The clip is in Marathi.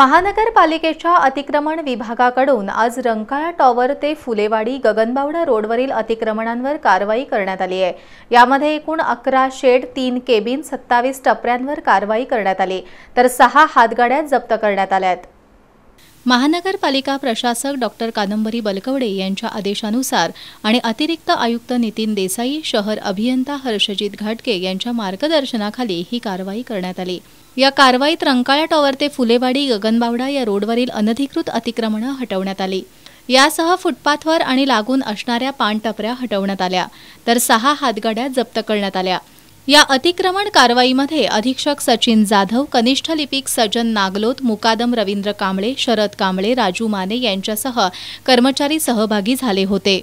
महानगरपालिकेच्या अतिक्रमण विभागाकडून आज रंकाळा टॉवर ते फुलेवाडी गगनबावडा रोडवरील अतिक्रमणांवर कारवाई करण्यात आली आहे यामध्ये एकूण अकरा शेड तीन केबिन सत्तावीस टपऱ्यांवर कारवाई करण्यात आली तर सहा हातगाड्या जप्त करण्यात आल्या आहेत महानगरपालिका प्रशासक डॉक्टर कादंबरी बलकवडे यांच्या आदेशानुसार आणि अतिरिक्त आयुक्त नितीन देसाई शहर अभियंता हर्षजित घाटके यांच्या मार्गदर्शनाखाली ही कारवाई करण्यात आली या कारवाईत रंकाळा टॉवर ते फुलेवाडी गगनबावडा या रोडवरील अनधिकृत अतिक्रमणं हटवण्यात आली यासह फुटपाथवर आणि लागून असणाऱ्या पानटपऱ्या हटवण्यात आल्या तर सहा हातगाड्या जप्त करण्यात आल्या या अतिक्रमण कारवाईमध्ये अधीक्षक सचिन जाधव कनिष्ठ लिपिक सजन नागलोत मुकादम रवींद्र कांबळे शरद कांबळे राजू माने यांच्यासह कर्मचारी सहभागी झाले होते